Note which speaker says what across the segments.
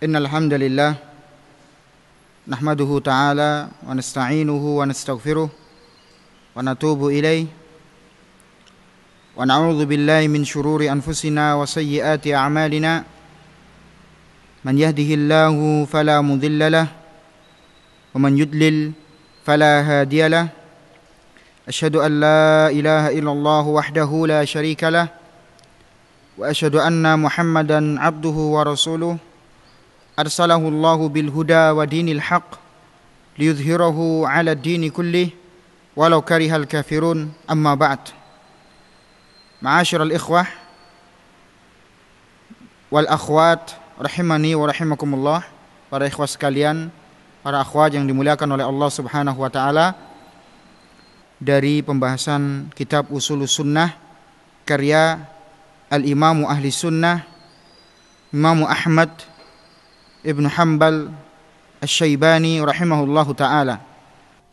Speaker 1: إن الحمد لله نحمده تعالى ونستعينه ونستغفره ونتوب إليه ونعوذ بالله من شرور أنفسنا وسيئات أعمالنا من يهده الله فلا مضل له ومن يدلل فلا هادي له أشهد أن لا إله إلا الله وحده لا شريك له وأشهد أن محمدا عبده ورسوله أرسله الله بالهدى ودين الحق ليظهره على الدين كله ولو كره الكافرون أما بعد معاشر الإخوة والأخوات رحمني ورحمكم الله para ikhwah sekalian para akhwat yang dimuliakan oleh Allah Subhanahu wa taala dari pembahasan kitab Usul Sunnah karya Al Imam Ahli Sunnah Imam Ahmad Ibn Hanbal al syaibani rahimahullahu taala.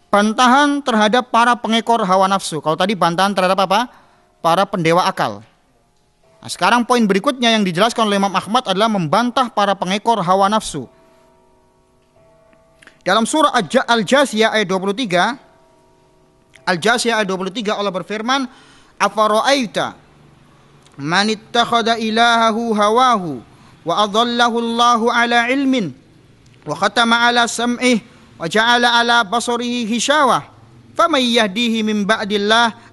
Speaker 1: Bantahan terhadap para pengekor hawa nafsu. Kalau tadi bantahan terhadap apa? Para pendewa akal. Nah, sekarang poin berikutnya yang dijelaskan oleh Imam Ahmad adalah membantah para pengekor hawa nafsu. Dalam surah Al-Jasiyah ayat 23 Al-Jasiyah ayat 23 Allah berfirman, "Afara'aita man ilahahu hawahu?" wa adallahu Allahu ala ilmin wa khatama ala sam'ih wa ja'ala ala basarihi hisyawah faman yahdihi min ba'dillah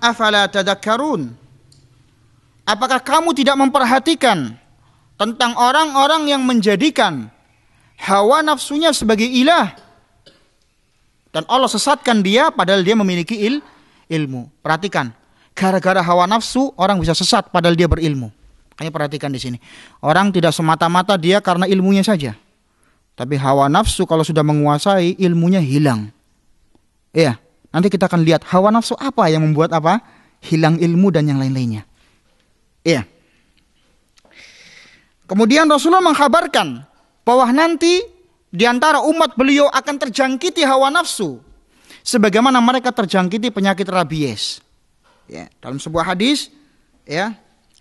Speaker 1: Apakah kamu tidak memperhatikan tentang orang-orang yang menjadikan hawa nafsunya sebagai ilah dan Allah sesatkan dia padahal dia memiliki il ilmu. Perhatikan, gara-gara hawa nafsu orang bisa sesat padahal dia berilmu. Ayo perhatikan di sini. Orang tidak semata-mata dia karena ilmunya saja. Tapi hawa nafsu kalau sudah menguasai ilmunya hilang. Iya, nanti kita akan lihat hawa nafsu apa yang membuat apa? Hilang ilmu dan yang lain-lainnya. Iya. Kemudian Rasulullah mengkhabarkan bahwa nanti di antara umat beliau akan terjangkiti hawa nafsu sebagaimana mereka terjangkiti penyakit rabies. Ya, dalam sebuah hadis ya,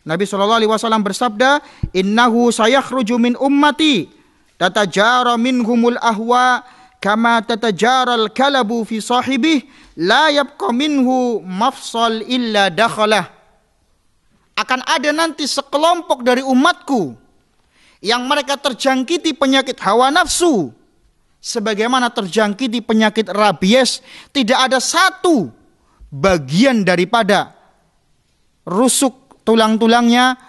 Speaker 1: Nabi Shallallahu Alaihi Wasallam bersabda, Innahu sayakhruju min ummati tatajara minhumul ahwa kama tatajaral kalabu fi sahibih la yabqa minhu mafsal illa dakhalah akan ada nanti sekelompok dari umatku yang mereka terjangkiti penyakit hawa nafsu sebagaimana terjangkiti penyakit rabies tidak ada satu bagian daripada rusuk tulang-tulangnya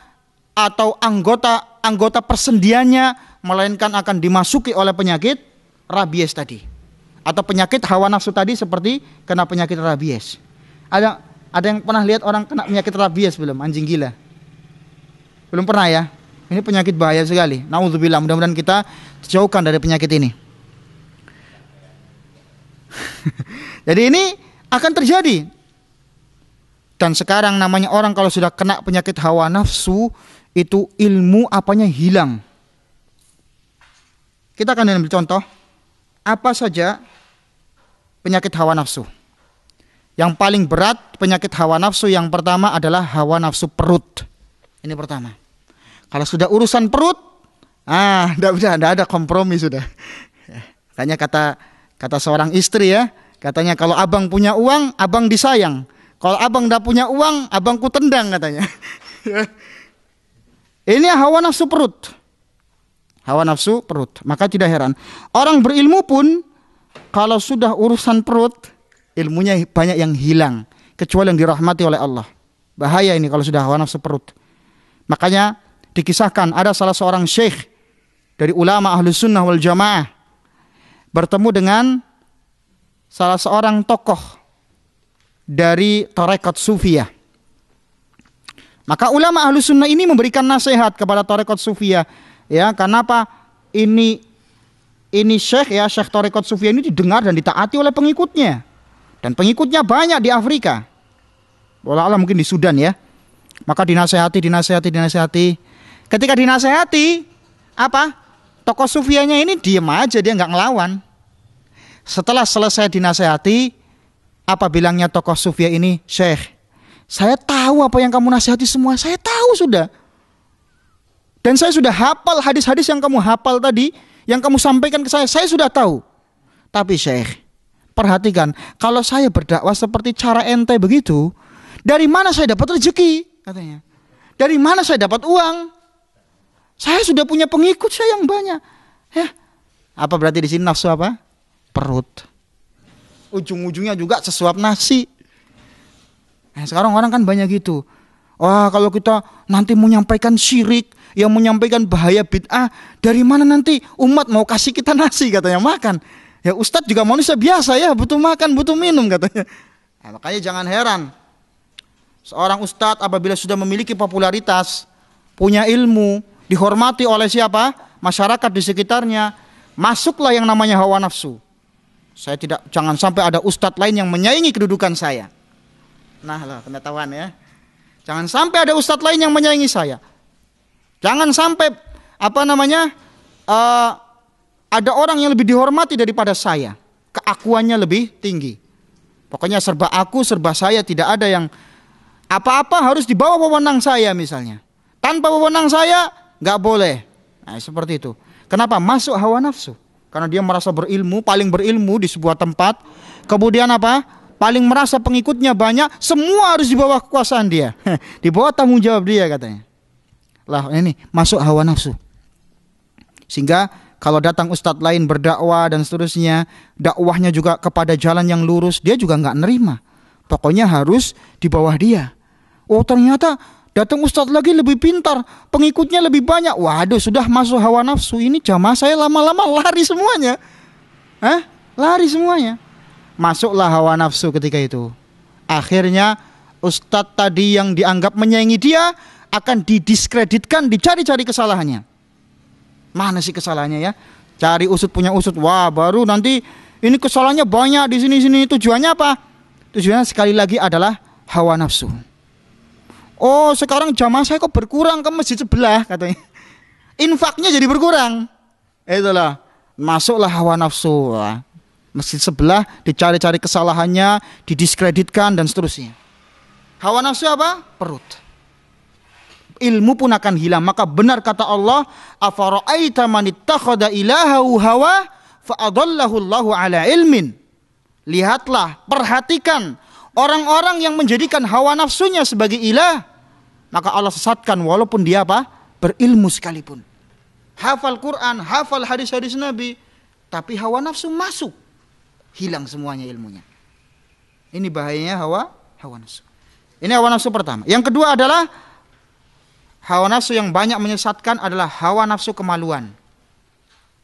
Speaker 1: atau anggota anggota persendiannya melainkan akan dimasuki oleh penyakit rabies tadi atau penyakit hawa nafsu tadi seperti kena penyakit rabies. Ada ada yang pernah lihat orang kena penyakit rabies belum? Anjing gila. Belum pernah ya? Ini penyakit bahaya sekali. Nauzubillah, mudah-mudahan kita jauhkan dari penyakit ini. Jadi ini akan terjadi dan sekarang namanya orang kalau sudah kena penyakit hawa nafsu, itu ilmu apanya hilang. Kita akan ambil contoh, apa saja penyakit hawa nafsu. Yang paling berat penyakit hawa nafsu yang pertama adalah hawa nafsu perut. Ini pertama. Kalau sudah urusan perut, ah, tidak bisa, tidak ada kompromi sudah. kayaknya kata kata seorang istri ya, katanya kalau abang punya uang, abang disayang. Kalau abang tidak punya uang, abang ku tendang katanya. Ini hawa nafsu perut. Hawa nafsu perut. Maka tidak heran. Orang berilmu pun kalau sudah urusan perut, ilmunya banyak yang hilang. Kecuali yang dirahmati oleh Allah. Bahaya ini kalau sudah hawa nafsu perut. Makanya dikisahkan ada salah seorang syekh dari ulama ahli sunnah wal jamaah bertemu dengan salah seorang tokoh dari Torekot Sufia, Maka ulama ahlu sunnah ini memberikan nasihat kepada Torekot Sufia, Ya, karena apa? Ini ini syekh ya, syekh Torekot Sufia ini didengar dan ditaati oleh pengikutnya. Dan pengikutnya banyak di Afrika. Walau Allah mungkin di Sudan ya. Maka dinasehati, dinasehati, dinasehati. Ketika dinasehati, apa? Tokoh sufianya ini diem aja, dia nggak ngelawan. Setelah selesai dinasehati, apa bilangnya tokoh Sufia ini? Syekh, saya tahu apa yang kamu nasihati semua. Saya tahu sudah. Dan saya sudah hafal hadis-hadis yang kamu hafal tadi, yang kamu sampaikan ke saya. Saya sudah tahu. Tapi Syekh, perhatikan, kalau saya berdakwah seperti cara ente begitu, dari mana saya dapat rezeki? Katanya. Dari mana saya dapat uang? Saya sudah punya pengikut saya yang banyak. Ya. Apa berarti di sini nafsu apa? Perut ujung-ujungnya juga sesuap nasi. Nah, sekarang orang kan banyak gitu. Wah, kalau kita nanti menyampaikan syirik, yang menyampaikan bahaya bid'ah, dari mana nanti umat mau kasih kita nasi katanya makan? Ya ustadz juga manusia biasa ya, butuh makan, butuh minum katanya. Nah, makanya jangan heran. Seorang ustadz apabila sudah memiliki popularitas, punya ilmu, dihormati oleh siapa? Masyarakat di sekitarnya. Masuklah yang namanya hawa nafsu. Saya tidak jangan sampai ada ustadz lain yang menyaingi kedudukan saya. Nah, loh, pengetahuan ya. Jangan sampai ada ustadz lain yang menyaingi saya. Jangan sampai apa namanya? Uh, ada orang yang lebih dihormati daripada saya. Keakuannya lebih tinggi. Pokoknya serba aku, serba saya, tidak ada yang apa-apa harus dibawa wewenang saya misalnya. Tanpa wewenang saya nggak boleh. Nah, seperti itu. Kenapa? Masuk hawa nafsu karena dia merasa berilmu, paling berilmu di sebuah tempat. Kemudian apa? Paling merasa pengikutnya banyak, semua harus di bawah kekuasaan dia. di bawah tanggung jawab dia katanya. Lah ini masuk hawa nafsu. Sehingga kalau datang ustadz lain berdakwah dan seterusnya, dakwahnya juga kepada jalan yang lurus, dia juga nggak nerima. Pokoknya harus di bawah dia. Oh ternyata Datang ustadz lagi lebih pintar, pengikutnya lebih banyak. Waduh, sudah masuk hawa nafsu. Ini jamaah saya lama-lama lari semuanya. Hah? Lari semuanya. Masuklah hawa nafsu ketika itu. Akhirnya ustadz tadi yang dianggap menyaingi dia akan didiskreditkan, dicari-cari kesalahannya. Mana sih kesalahannya ya? Cari usut punya usut. Wah, baru nanti ini kesalahannya banyak di sini sini. Tujuannya apa? Tujuannya sekali lagi adalah hawa nafsu. Oh sekarang jamaah saya kok berkurang ke masjid sebelah katanya. Infaknya jadi berkurang. Itulah masuklah hawa nafsu. Lah. Masjid sebelah dicari-cari kesalahannya, didiskreditkan dan seterusnya. Hawa nafsu apa? Perut ilmu pun akan hilang. Maka benar kata Allah, afara'aita man ittakhadha ilahahu hawa fa'adallahu Allahu ala ilmin. Lihatlah, perhatikan orang-orang yang menjadikan hawa nafsunya sebagai ilah, maka Allah sesatkan walaupun dia apa? berilmu sekalipun. Hafal Quran, hafal hadis-hadis Nabi, tapi hawa nafsu masuk. Hilang semuanya ilmunya. Ini bahayanya hawa hawa nafsu. Ini hawa nafsu pertama. Yang kedua adalah hawa nafsu yang banyak menyesatkan adalah hawa nafsu kemaluan.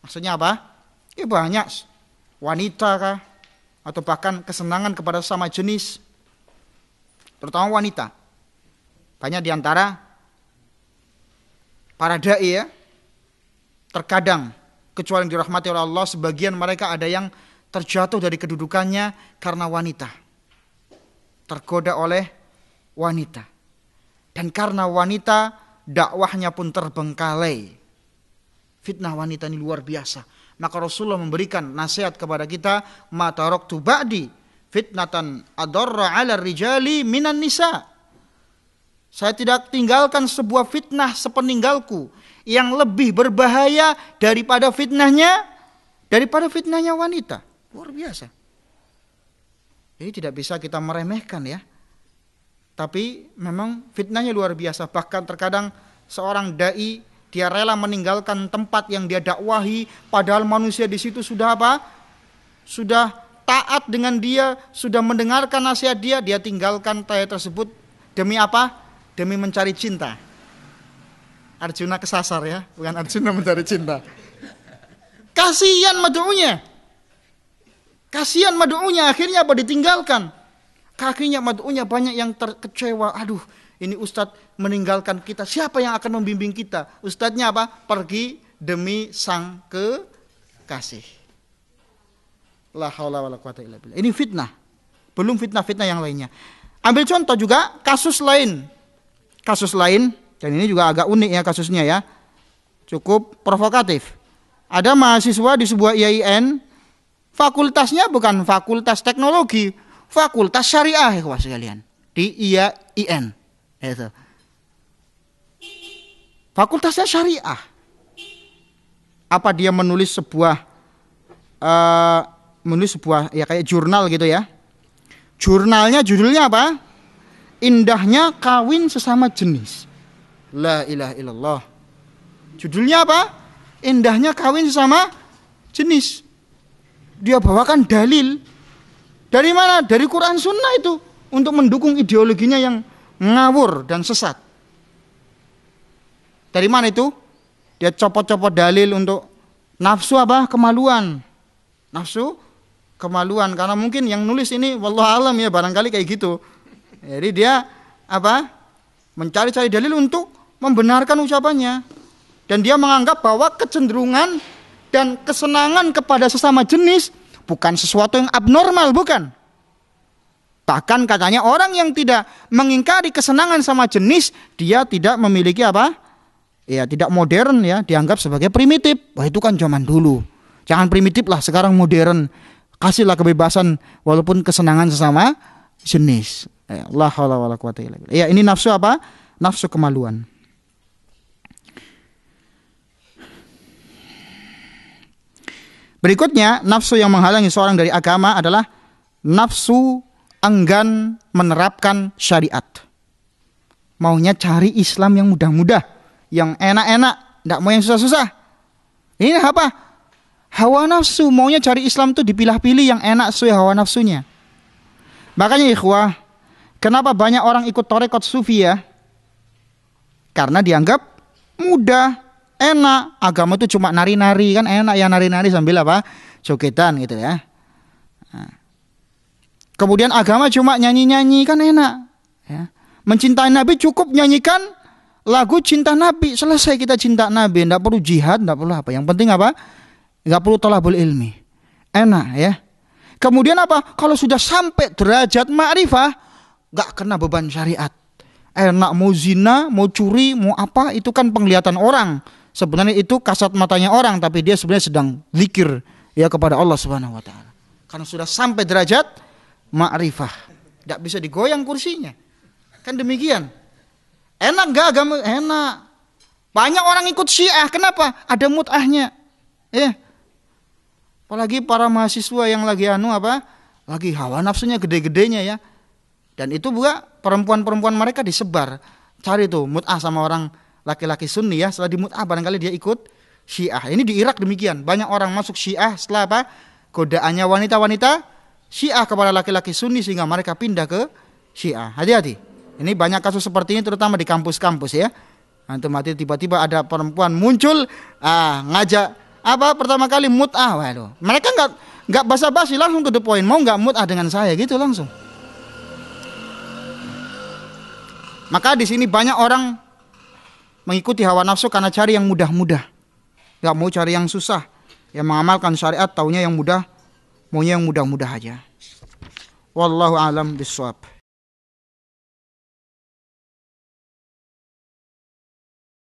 Speaker 1: Maksudnya apa? Ya banyak wanita kah, atau bahkan kesenangan kepada sesama jenis, terutama wanita. Banyak diantara para dai ya, terkadang kecuali yang dirahmati oleh Allah, sebagian mereka ada yang terjatuh dari kedudukannya karena wanita. Tergoda oleh wanita. Dan karena wanita dakwahnya pun terbengkalai. Fitnah wanita ini luar biasa maka Rasulullah memberikan nasihat kepada kita, mata rok ba'di fitnatan adarra ala rijali minan nisa. Saya tidak tinggalkan sebuah fitnah sepeninggalku yang lebih berbahaya daripada fitnahnya daripada fitnahnya wanita. Luar biasa. Ini tidak bisa kita meremehkan ya. Tapi memang fitnahnya luar biasa. Bahkan terkadang seorang dai dia rela meninggalkan tempat yang dia dakwahi, padahal manusia di situ sudah apa? Sudah taat dengan dia, sudah mendengarkan nasihat dia, dia tinggalkan taya tersebut demi apa? Demi mencari cinta. Arjuna kesasar ya, bukan Arjuna mencari cinta. Kasihan madu'unya. Kasihan madu'unya, akhirnya apa? Ditinggalkan. Kakinya madu'unya banyak yang terkecewa. Aduh, ini ustadz meninggalkan kita, siapa yang akan membimbing kita? Ustadznya apa? Pergi demi sang kekasih. Ini fitnah. Belum fitnah-fitnah yang lainnya. Ambil contoh juga kasus lain. Kasus lain dan ini juga agak unik ya kasusnya ya. Cukup provokatif. Ada mahasiswa di sebuah IAIN, fakultasnya bukan fakultas teknologi, fakultas syariah ya sekalian di IAIN. Itu. Fakultasnya syariah. Apa dia menulis sebuah uh, menulis sebuah ya kayak jurnal gitu ya? Jurnalnya judulnya apa? Indahnya kawin sesama jenis. La ilaha illallah. Judulnya apa? Indahnya kawin sesama jenis. Dia bawakan dalil dari mana? Dari Quran Sunnah itu untuk mendukung ideologinya yang ngawur dan sesat. Dari mana itu? Dia copot-copot dalil untuk nafsu apa? Kemaluan. Nafsu kemaluan karena mungkin yang nulis ini wallah alam ya barangkali kayak gitu. Jadi dia apa? Mencari-cari dalil untuk membenarkan ucapannya. Dan dia menganggap bahwa kecenderungan dan kesenangan kepada sesama jenis bukan sesuatu yang abnormal, bukan. Bahkan katanya orang yang tidak mengingkari kesenangan sama jenis, dia tidak memiliki apa? Ya, tidak modern ya, dianggap sebagai primitif. Wah, itu kan zaman dulu. Jangan primitif lah, sekarang modern. Kasihlah kebebasan walaupun kesenangan sesama jenis. Ya, Ya, ini nafsu apa? Nafsu kemaluan. Berikutnya, nafsu yang menghalangi seorang dari agama adalah nafsu enggan menerapkan syariat. Maunya cari Islam yang mudah-mudah, yang enak-enak, tidak mau yang susah-susah. Ini apa? Hawa nafsu, maunya cari Islam tuh dipilah-pilih yang enak sesuai hawa nafsunya. Makanya ikhwah, kenapa banyak orang ikut torekot sufi ya? Karena dianggap mudah, enak. Agama itu cuma nari-nari kan enak ya nari-nari sambil apa? Jogetan gitu ya. Nah. Kemudian agama cuma nyanyi-nyanyi kan enak. Ya. Mencintai Nabi cukup nyanyikan lagu cinta Nabi. Selesai kita cinta Nabi. Tidak perlu jihad, tidak perlu apa. Yang penting apa? Tidak perlu tolabul ilmi. Enak ya. Kemudian apa? Kalau sudah sampai derajat ma'rifah, nggak kena beban syariat. Enak mau zina, mau curi, mau apa, itu kan penglihatan orang. Sebenarnya itu kasat matanya orang, tapi dia sebenarnya sedang zikir ya kepada Allah Subhanahu wa taala. Karena sudah sampai derajat ma'rifah. Tidak bisa digoyang kursinya. Kan demikian. Enak gak agama? Enak. Banyak orang ikut syiah. Kenapa? Ada mut'ahnya. Eh. Apalagi para mahasiswa yang lagi anu apa? Lagi hawa nafsunya gede-gedenya ya. Dan itu juga perempuan-perempuan mereka disebar. Cari tuh mut'ah sama orang laki-laki sunni ya. Setelah di mut'ah barangkali dia ikut syiah. Ini di Irak demikian. Banyak orang masuk syiah setelah apa? Godaannya wanita-wanita Syiah kepada laki-laki Sunni sehingga mereka pindah ke Syiah. Hati-hati. Ini banyak kasus seperti ini terutama di kampus-kampus ya. Antum mati tiba-tiba ada perempuan muncul ah, ngajak apa pertama kali mut'ah. Waduh. Mereka nggak nggak basa-basi langsung ke the point. Mau nggak mut'ah dengan saya gitu langsung. Maka di sini banyak orang mengikuti hawa nafsu karena cari yang mudah-mudah. Gak mau cari yang susah. Yang mengamalkan syariat taunya yang mudah mau yang mudah-mudah aja wallahu alam biswab